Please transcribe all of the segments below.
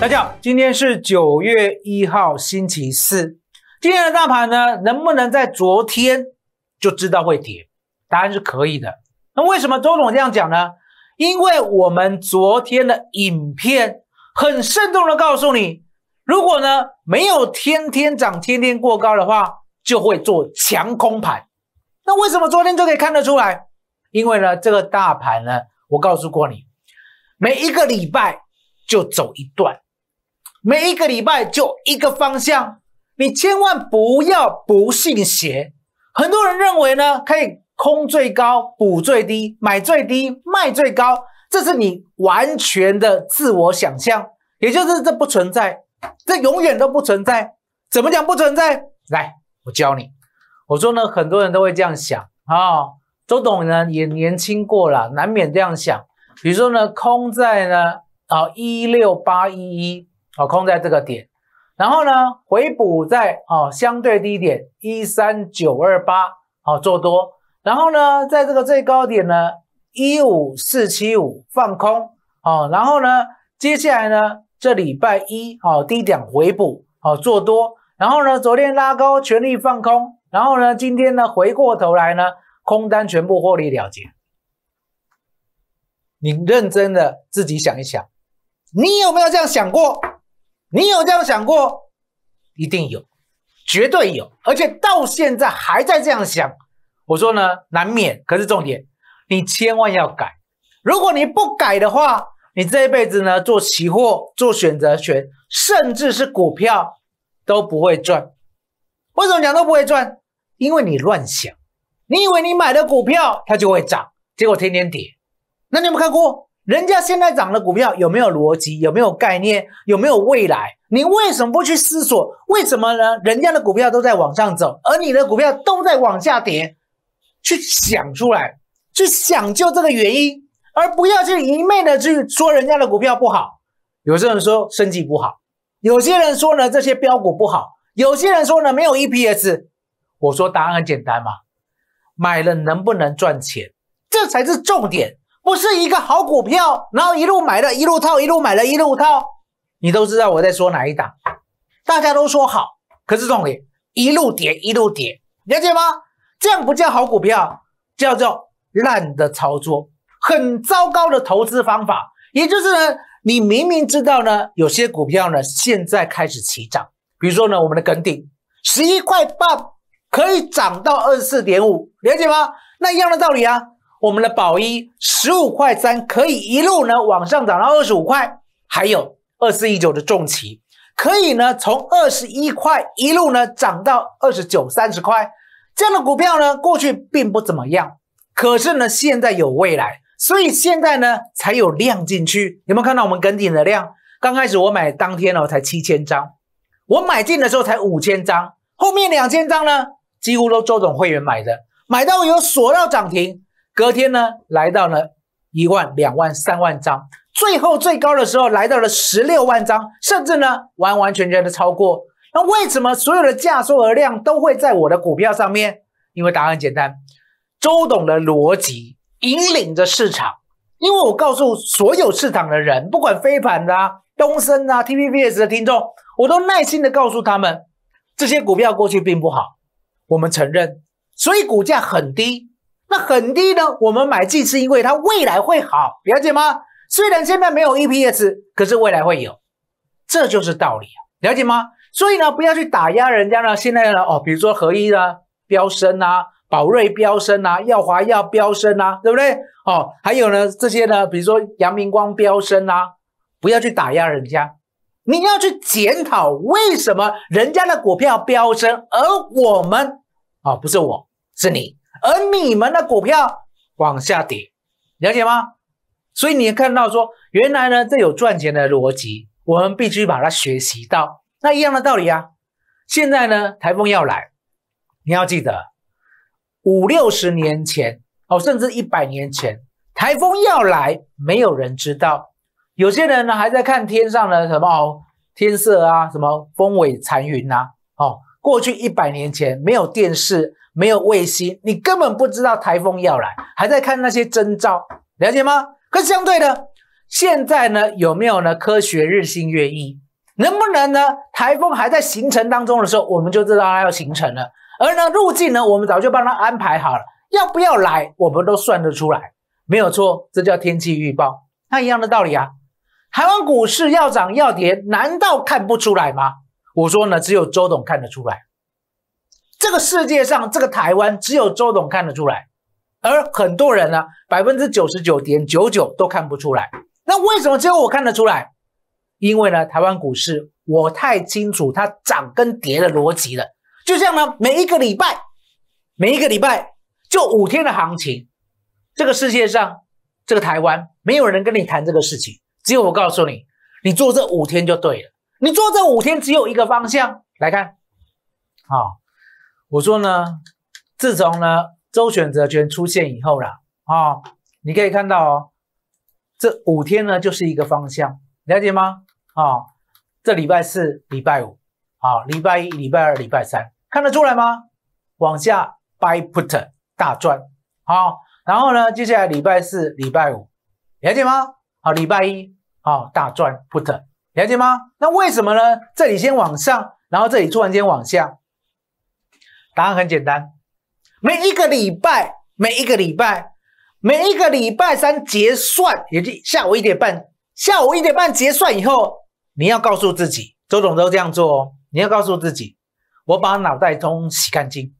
大家好，今天是九月一号，星期四。今天的大盘呢，能不能在昨天就知道会跌？答案是可以的。那为什么周总这样讲呢？因为我们昨天的影片很慎重的告诉你，如果呢没有天天涨、天天过高的话，就会做强空盘。那为什么昨天就可以看得出来？因为呢，这个大盘呢，我告诉过你，每一个礼拜就走一段。每一个礼拜就一个方向，你千万不要不信邪。很多人认为呢，可以空最高补最低，买最低卖最高，这是你完全的自我想象，也就是这不存在，这永远都不存在。怎么讲不存在？来，我教你。我说呢，很多人都会这样想啊。周董呢也年轻过了，难免这样想。比如说呢，空在呢啊一六八一一。哦，空在这个点，然后呢，回补在哦相对低点一三九二八，哦做多，然后呢，在这个最高点呢一五四七五放空，哦，然后呢，接下来呢这礼拜一哦低点回补，哦做多，然后呢昨天拉高全力放空，然后呢今天呢回过头来呢空单全部获利了结，你认真的自己想一想，你有没有这样想过？你有这样想过？一定有，绝对有，而且到现在还在这样想。我说呢，难免。可是重点，你千万要改。如果你不改的话，你这一辈子呢，做期货、做选择权，甚至是股票都不会赚。为什么讲都不会赚？因为你乱想，你以为你买的股票它就会涨，结果天天跌。那你有没有看过？人家现在涨的股票有没有逻辑？有没有概念？有没有未来？你为什么不去思索？为什么呢？人家的股票都在往上走，而你的股票都在往下跌，去想出来，去想就这个原因，而不要去一昧的去说人家的股票不好。有些人说升级不好，有些人说呢这些标股不好，有些人说呢没有 EPS。我说答案很简单嘛，买了能不能赚钱？这才是重点。不是一个好股票，然后一路买了一路套，一路买了一路套，你都知道我在说哪一档？大家都说好，可是道理一路跌一路跌，了解吗？这样不叫好股票，叫做烂的操作，很糟糕的投资方法。也就是呢，你明明知道呢，有些股票呢现在开始起涨，比如说呢我们的庚定，十一块八可以涨到二十四点五，了解吗？那一样的道理啊。我们的宝一十五块三可以一路呢往上涨到二十五块，还有二四一九的重企可以呢从二十一块一路呢涨到二十九三十块，这样的股票呢过去并不怎么样，可是呢现在有未来，所以现在呢才有量进去。有没有看到我们跟顶的量？刚开始我买当天呢才七千张，我买进的时候才五千张，后面两千张呢几乎都周总会员买的，买到有锁到涨停。隔天呢，来到了一万、两万、三万张，最后最高的时候来到了十六万张，甚至呢完完全全的超过。那为什么所有的价、数和量都会在我的股票上面？因为答案简单，周董的逻辑引领着市场。因为我告诉所有市场的人，不管飞盘啊、东升啊、TPBS 的听众，我都耐心的告诉他们，这些股票过去并不好，我们承认，所以股价很低。那很低呢？我们买进是因为它未来会好，了解吗？虽然现在没有 EPS，可是未来会有，这就是道理，了解吗？所以呢，不要去打压人家呢。现在呢，哦，比如说合一呢飙升啊，宝瑞飙升啊，耀华要飙升啊，对不对？哦，还有呢，这些呢，比如说阳明光飙升啊，不要去打压人家，你要去检讨为什么人家的股票飙升，而我们，啊，不是我，是你。而你们的股票往下跌，了解吗？所以你看到说，原来呢，这有赚钱的逻辑，我们必须把它学习到。那一样的道理啊。现在呢，台风要来，你要记得五六十年前哦，甚至一百年前，台风要来，没有人知道。有些人呢，还在看天上的什么哦，天色啊，什么风尾残云呐。哦，过去一百年前没有电视。没有卫星，你根本不知道台风要来，还在看那些征兆，了解吗？可相对的，现在呢，有没有呢？科学日新月异，能不能呢？台风还在形成当中的时候，我们就知道它要形成了，而呢路径呢，我们早就帮它安排好了，要不要来，我们都算得出来，没有错，这叫天气预报。那一样的道理啊，台湾股市要涨要跌，难道看不出来吗？我说呢，只有周董看得出来。这个世界上，这个台湾只有周董看得出来，而很多人呢，百分之九十九点九九都看不出来。那为什么只有我看得出来？因为呢，台湾股市我太清楚它涨跟跌的逻辑了。就像呢，每一个礼拜，每一个礼拜就五天的行情，这个世界上，这个台湾没有人跟你谈这个事情，只有我告诉你，你做这五天就对了。你做这五天只有一个方向来看，好。我说呢，自从呢周选择权出现以后啦，啊，你可以看到哦，这五天呢就是一个方向，了解吗？啊，这礼拜四、礼拜五，啊，礼拜一、礼拜二、礼拜三看得出来吗？往下 buy put 大赚，好，然后呢，接下来礼拜四、礼拜五，了解吗？啊，礼拜一，啊，大赚 put，了解吗？那为什么呢？这里先往上，然后这里突然间往下。答案很简单，每一个礼拜，每一个礼拜，每一个礼拜三结算，也就下午一点半，下午一点半结算以后，你要告诉自己，周总都这样做，哦，你要告诉自己，我把脑袋冲洗干净，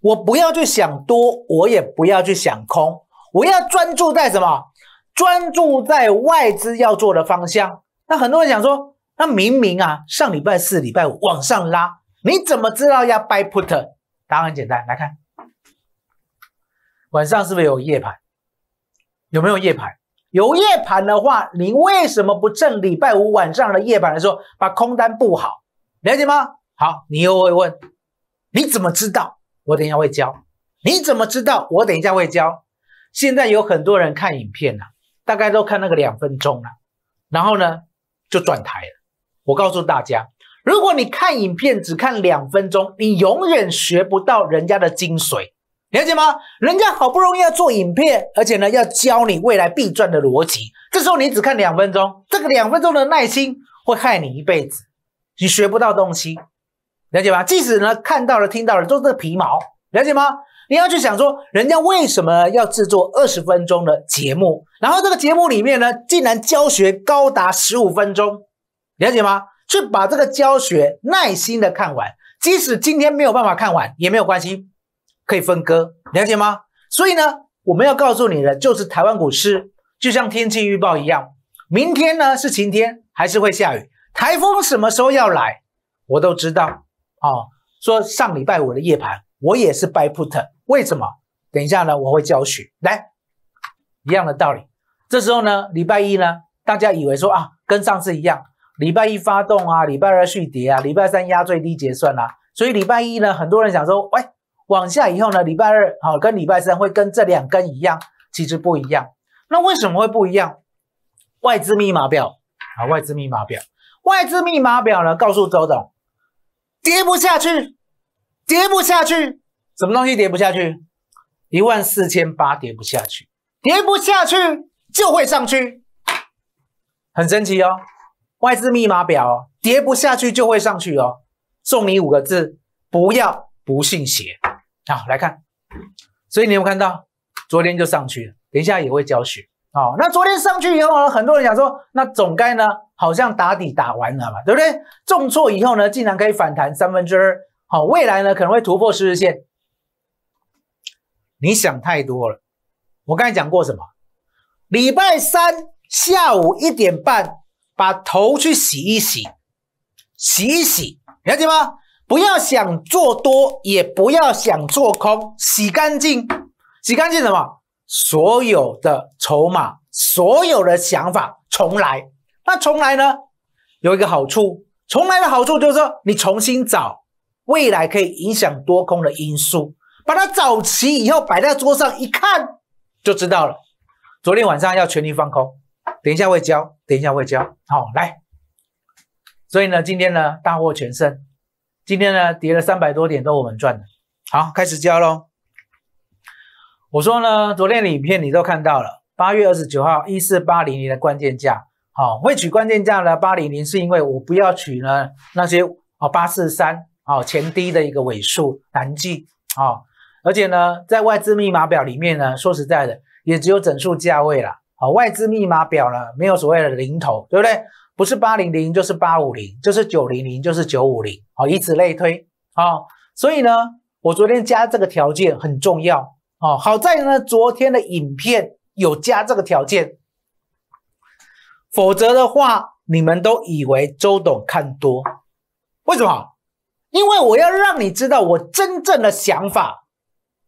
我不要去想多，我也不要去想空，我要专注在什么？专注在外资要做的方向。那很多人想说，那明明啊，上礼拜四、礼拜五往上拉。你怎么知道要摆 puter？答案很简单，来看，晚上是不是有夜盘？有没有夜盘？有夜盘的话，你为什么不趁礼拜五晚上的夜盘的时候把空单布好？了解吗？好，你又会问，你怎么知道？我等一下会教。你怎么知道？我等一下会教。现在有很多人看影片啊，大概都看那个两分钟了，然后呢就转台了。我告诉大家。如果你看影片只看两分钟，你永远学不到人家的精髓，了解吗？人家好不容易要做影片，而且呢要教你未来必赚的逻辑，这时候你只看两分钟，这个两分钟的耐心会害你一辈子，你学不到东西，了解吗？即使呢看到了、听到了都是皮毛，了解吗？你要去想说，人家为什么要制作二十分钟的节目，然后这个节目里面呢竟然教学高达十五分钟，了解吗？去把这个教学耐心的看完，即使今天没有办法看完也没有关系，可以分割，了解吗？所以呢，我们要告诉你的就是台湾股市就像天气预报一样，明天呢是晴天还是会下雨，台风什么时候要来，我都知道。哦，说上礼拜五的夜盘，我也是 buy put，为什么？等一下呢，我会教学，来，一样的道理。这时候呢，礼拜一呢，大家以为说啊，跟上次一样。礼拜一发动啊，礼拜二续跌啊，礼拜三压最低结算啊。所以礼拜一呢，很多人想说，喂，往下以后呢，礼拜二好跟礼拜三会跟这两根一样，其实不一样。那为什么会不一样？外资密码表啊，外资密码表，外资密码表呢，告诉周总，跌不下去，跌不下去，什么东西跌不下去？一万四千八跌不下去，跌不下去就会上去，很神奇哦。外资密码表跌不下去就会上去哦，送你五个字：不要不信邪。好，来看，所以你有看到昨天就上去了，等一下也会交学。好，那昨天上去以后呢，很多人讲说，那总该呢好像打底打完了嘛，对不对？重挫以后呢，竟然可以反弹三分之二。好，未来呢可能会突破十日线。你想太多了。我刚才讲过什么？礼拜三下午一点半。把头去洗一洗，洗一洗，了解吗？不要想做多，也不要想做空，洗干净，洗干净什么？所有的筹码，所有的想法，重来。那重来呢？有一个好处，重来的好处就是说，你重新找未来可以影响多空的因素，把它找齐以后摆在桌上一看就知道了。昨天晚上要全力放空。等一下会交，等一下会交。好，来，所以呢，今天呢大获全胜，今天呢跌了三百多点都我们赚的。好，开始交喽。我说呢，昨天的影片你都看到了，八月二十九号一四八零零的关键价，好，会取关键价呢八零零是因为我不要取呢那些哦八四三哦前低的一个尾数难记，哦，而且呢在外资密码表里面呢，说实在的也只有整数价位啦。外资密码表呢，没有所谓的零头，对不对？不是八零零就是八五零，就是九零零就是九五零，好，以此类推。好，所以呢，我昨天加这个条件很重要。哦，好在呢，昨天的影片有加这个条件，否则的话，你们都以为周董看多。为什么？因为我要让你知道我真正的想法，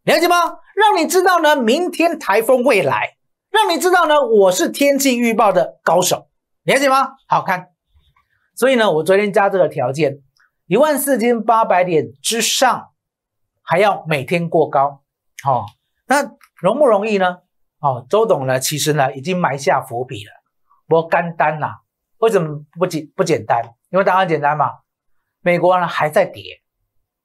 了解吗？让你知道呢，明天台风未来。那你知道呢？我是天气预报的高手，了解吗？好看。所以呢，我昨天加这个条件，一万四千八百点之上，还要每天过高。哦，那容不容易呢？哦，周董呢，其实呢已经埋下伏笔了。我干单呐，为什么不简不简单？因为答案简单嘛。美国呢还在跌，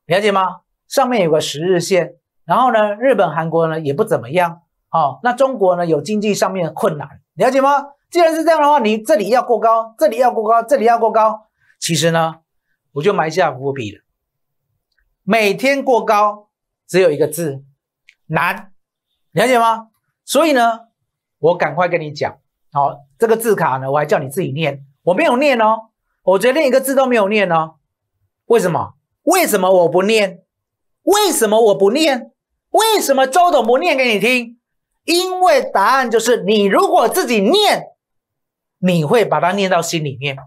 了解吗？上面有个十日线，然后呢，日本、韩国呢也不怎么样。好，那中国呢有经济上面的困难，了解吗？既然是这样的话，你这里要过高，这里要过高，这里要过高，其实呢，我就埋下伏笔了。每天过高只有一个字，难，了解吗？所以呢，我赶快跟你讲，好，这个字卡呢，我还叫你自己念，我没有念哦，我觉连一个字都没有念哦。为什么？为什么我不念？为什么我不念？为什么周董不念给你听？因为答案就是你如果自己念，你会把它念到心里面，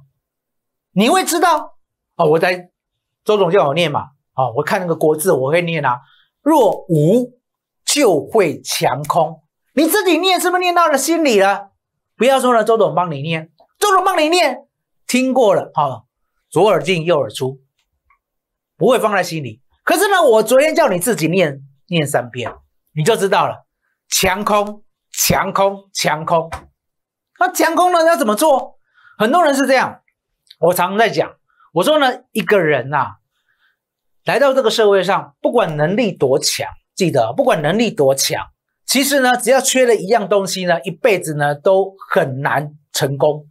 你会知道哦。我在周总叫我念嘛，哦，我看那个国字我会念啊。若无就会强空，你自己念，是不是念到了心里了？不要说了，周总帮你念，周总帮你念，听过了哈，左耳进右耳出，不会放在心里。可是呢，我昨天叫你自己念念三遍，你就知道了。强空，强空，强空。那强空呢？要怎么做？很多人是这样。我常常在讲，我说呢，一个人呐，来到这个社会上，不管能力多强，记得，不管能力多强，其实呢，只要缺了一样东西呢，一辈子呢都很难成功。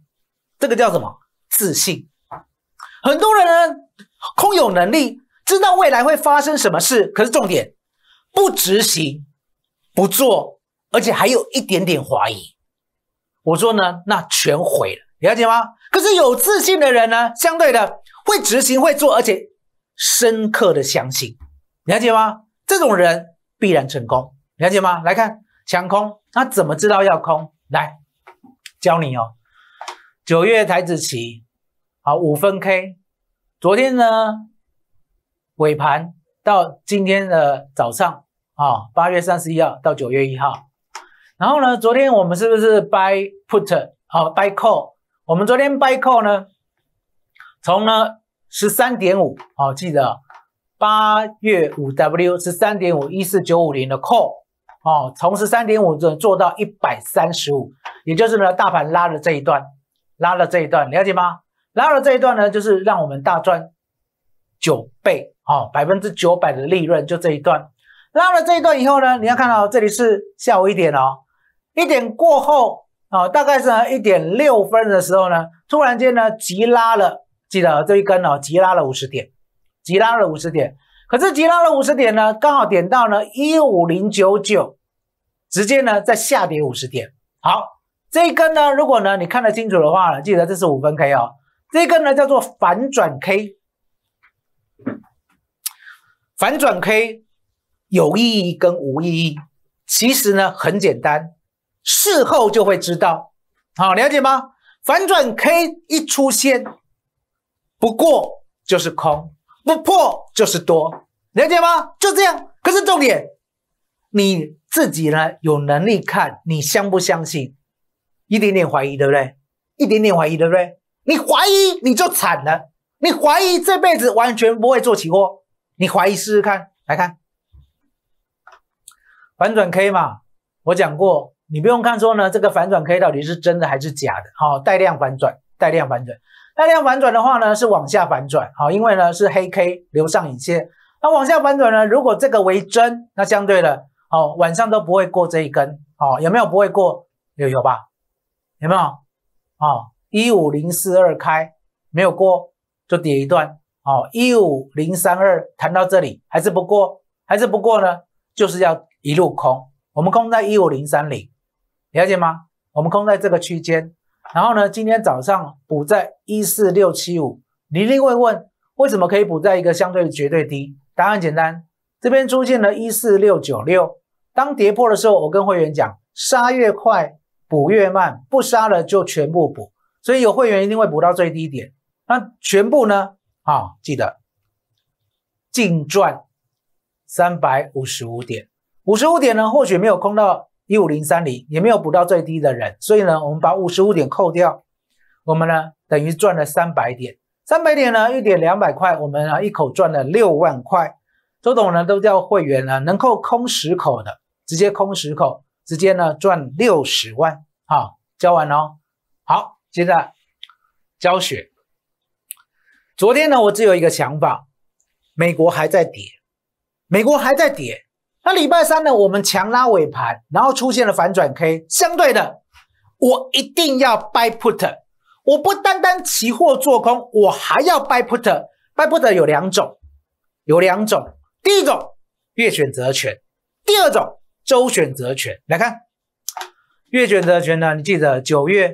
这个叫什么？自信。很多人呢，空有能力，知道未来会发生什么事，可是重点不执行。不做，而且还有一点点怀疑，我说呢，那全毁了，了解吗？可是有自信的人呢，相对的会执行会做，而且深刻的相信，了解吗？这种人必然成功，了解吗？来看抢空，那怎么知道要空？来教你哦，九月台子棋，好五分 K，昨天呢尾盘到今天的早上。啊，八月三十一号到九月一号，然后呢，昨天我们是不是 buy put 好 buy call？我们昨天 buy call 呢，从呢十三点五，好，记得八月五 W 十三点五一四九五零的 call 哦，从十三点五做做到一百三十五，也就是呢大盘拉了这一段，拉了这一段，了解吗？拉了这一段呢，就是让我们大赚九倍，好，百分之九百的利润，就这一段。拉了这一段以后呢，你要看到这里是下午一点哦，一点过后哦，大概是呢一点六分的时候呢，突然间呢急拉了，记得这一根哦，急拉了五十点，急拉了五十点，可是急拉了五十点呢，刚好点到呢一五零九九，直接呢再下跌五十点。好，这一根呢，如果呢你看得清楚的话，呢，记得这是五分 K 哦，这一根呢叫做反转 K，反转 K。有意义跟无意义，其实呢很简单，事后就会知道，好了解吗？反转 K 一出现，不过就是空，不破就是多，了解吗？就这样。可是重点，你自己呢有能力看，你相不相信？一点点怀疑对不对？一点点怀疑对不对？你怀疑你就惨了，你怀疑这辈子完全不会做期货，你怀疑试试看，来看。反转 K 嘛，我讲过，你不用看说呢，这个反转 K 到底是真的还是假的？好，带量反转，带量反转，带量反转的话呢，是往下反转，好，因为呢是黑 K 留上影线，那往下反转呢，如果这个为真，那相对的，好，晚上都不会过这一根，好，有没有不会过？有有吧？有没有？哦，一五零四二开没有过就跌一段，哦，一五零三二弹到这里还是不过，还是不过呢？就是要。一路空，我们空在一五零三零，了解吗？我们空在这个区间，然后呢，今天早上补在一四六七五。一定会问，为什么可以补在一个相对绝对低？答案简单，这边出现了一四六九六，当跌破的时候，我跟会员讲，杀越快补越慢，不杀了就全部补。所以有会员一定会补到最低点，那全部呢？啊，记得净赚三百五十五点。五十五点呢，或许没有空到一五零三零，也没有补到最低的人，所以呢，我们把五十五点扣掉，我们呢等于赚了三百点，三百点呢一点两百块，我们啊一口赚了六万块。周董呢都叫会员呢能够空十口的直接空十口，直接呢赚六十万，好，交完了。好，接着教学。昨天呢，我只有一个想法，美国还在跌，美国还在跌。那礼拜三呢，我们强拉尾盘，然后出现了反转 K。相对的，我一定要 buy put。我不单单期货做空，我还要 buy put。buy put 有两种，有两种。第一种月选择权，第二种周选择权。来看月选择权呢，你记得九月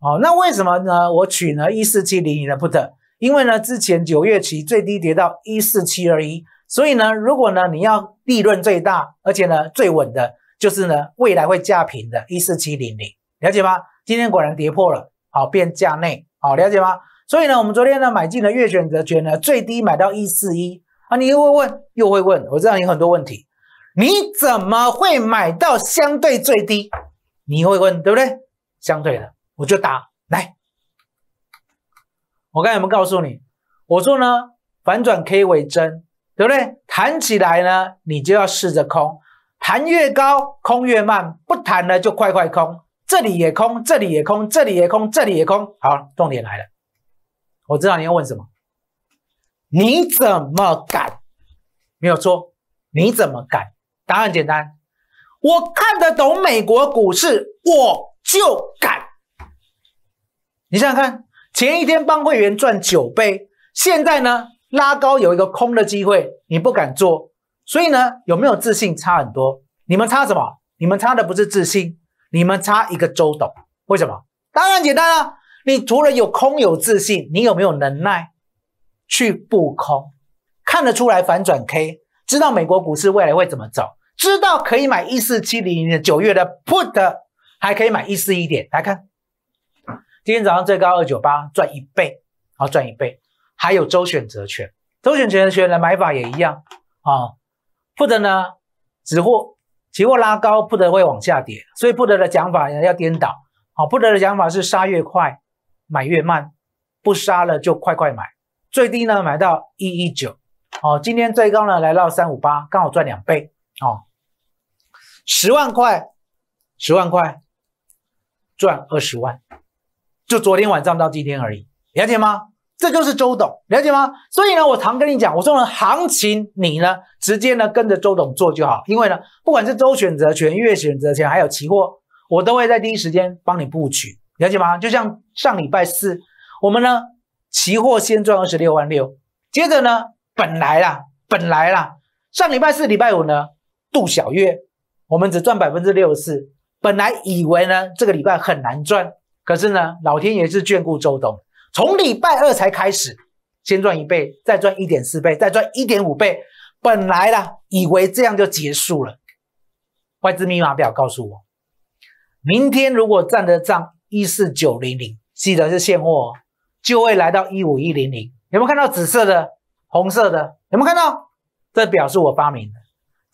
哦。那为什么呢？我取呢一四七零零的 put，因为呢之前九月期最低跌到一四七二一。所以呢，如果呢你要利润最大，而且呢最稳的，就是呢未来会价平的，一四七零零，了解吗？今天果然跌破了，好变价内，好了解吗？所以呢，我们昨天呢买进了月选择权呢，最低买到一四一，啊，你又会问，又会问，我知道你很多问题，你怎么会买到相对最低？你会问对不对？相对的，我就答，来，我刚才有没有告诉你？我说呢，反转 K 为真。对不对？弹起来呢，你就要试着空，弹越高，空越慢；不弹呢，就快快空。这里也空，这里也空，这里也空，这里也空。好，重点来了，我知道你要问什么，你怎么敢？没有错，你怎么敢？答案简单，我看得懂美国股市，我就敢。你想想看，前一天帮会员赚九倍，现在呢？拉高有一个空的机会，你不敢做，所以呢，有没有自信差很多？你们差什么？你们差的不是自信，你们差一个周董。为什么？当然简单了，你除了有空有自信，你有没有能耐去布空？看得出来反转 K，知道美国股市未来会怎么走，知道可以买一四七零零的九月的 put，还可以买一四一点。来看，今天早上最高二九八，赚一倍，好赚一倍。还有周选择权，周选择权的买法也一样啊。不得呢，指货，期货拉高，不得会往下跌，所以不得的讲法要颠倒。好，不得的讲法是杀越快，买越慢，不杀了就快快买。最低呢，买到一一九，哦，今天最高呢来到三五八，刚好赚两倍。好，十万块，十万块赚二十万，就昨天晚上到今天而已，了解吗？这就是周董，了解吗？所以呢，我常跟你讲，我说呢，行情，你呢直接呢跟着周董做就好，因为呢，不管是周选择权、月选择权，还有期货，我都会在第一时间帮你布局，了解吗？就像上礼拜四，我们呢期货先赚二十六万六，接着呢本来啦本来啦，上礼拜四、礼拜五呢，杜小月，我们只赚百分之六十四，本来以为呢这个礼拜很难赚，可是呢老天爷是眷顾周董。从礼拜二才开始，先赚一倍，再赚一点四倍，再赚一点五倍。本来啦，以为这样就结束了。外资密码表告诉我，明天如果站得上一四九零零，记得是现货，就会来到一五一零零。有没有看到紫色的、红色的？有没有看到？这表是我发明的，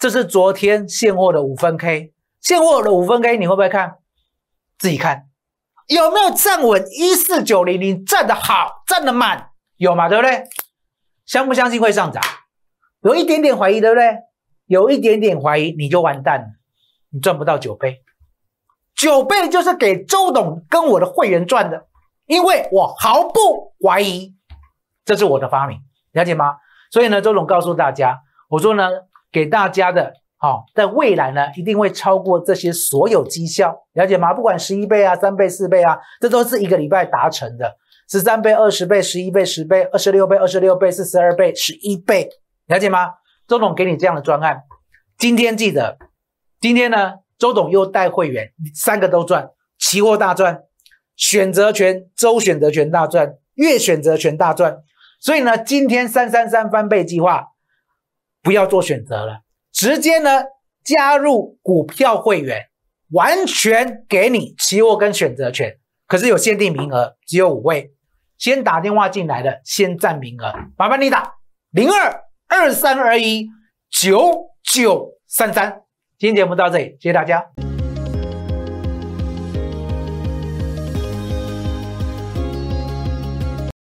这是昨天现货的五分 K。现货的五分 K 你会不会看？自己看。有没有站稳一四九零零？站得好，站得慢，有吗？对不对？相不相信会上涨？有一点点怀疑，对不对？有一点点怀疑，你就完蛋了，你赚不到九倍。九倍就是给周董跟我的会员赚的，因为我毫不怀疑，这是我的发明，了解吗？所以呢，周董告诉大家，我说呢，给大家的。好，在未来呢，一定会超过这些所有绩效，了解吗？不管十一倍啊、三倍、四倍啊，这都是一个礼拜达成的。十三倍、二十倍、十一倍、十倍、二十六倍、二十六倍、四十二倍、十一倍，了解吗？周董给你这样的专案，今天记得，今天呢，周董又带会员三个都赚，期货大赚，选择权周选择权大赚，月选择权大赚，所以呢，今天三三三翻倍计划，不要做选择了。直接呢加入股票会员，完全给你期货跟选择权，可是有限定名额，只有五位，先打电话进来的先占名额，麻烦你打零二二三二一九九三三，今天节目到这里，谢谢大家。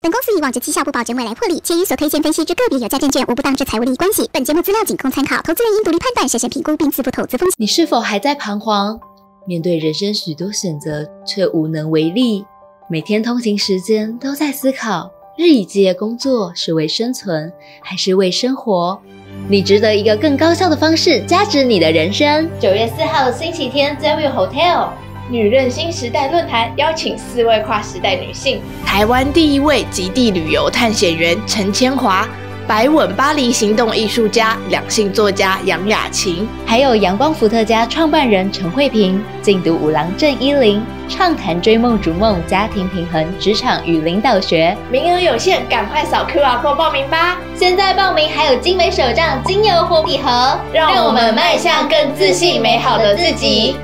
本公司以往站绩效不保证未来获利，且所推荐分析之个别有价证券无不当之财务利益关系。本节目资料仅供参考，投资人应独立判断、审慎评估并自负投资风险。你是否还在彷徨，面对人生许多选择却无能为力？每天通勤时间都在思考，日以继夜工作是为生存还是为生活？你值得一个更高效的方式，加值你的人生。九月四号星期天，Zoo e Hotel。女人新时代论坛邀请四位跨时代女性：台湾第一位极地旅游探险员陈千华，白稳巴黎行动艺术家两性作家杨雅琴，还有阳光伏特加创办人陈慧平，禁毒五郎郑依林，畅谈追梦逐梦、家庭平衡、职场与领导学。名额有限，赶快扫 Q R Code 报名吧！现在报名还有精美手账、精油、火币盒，让我们迈向更自信、美好的自己。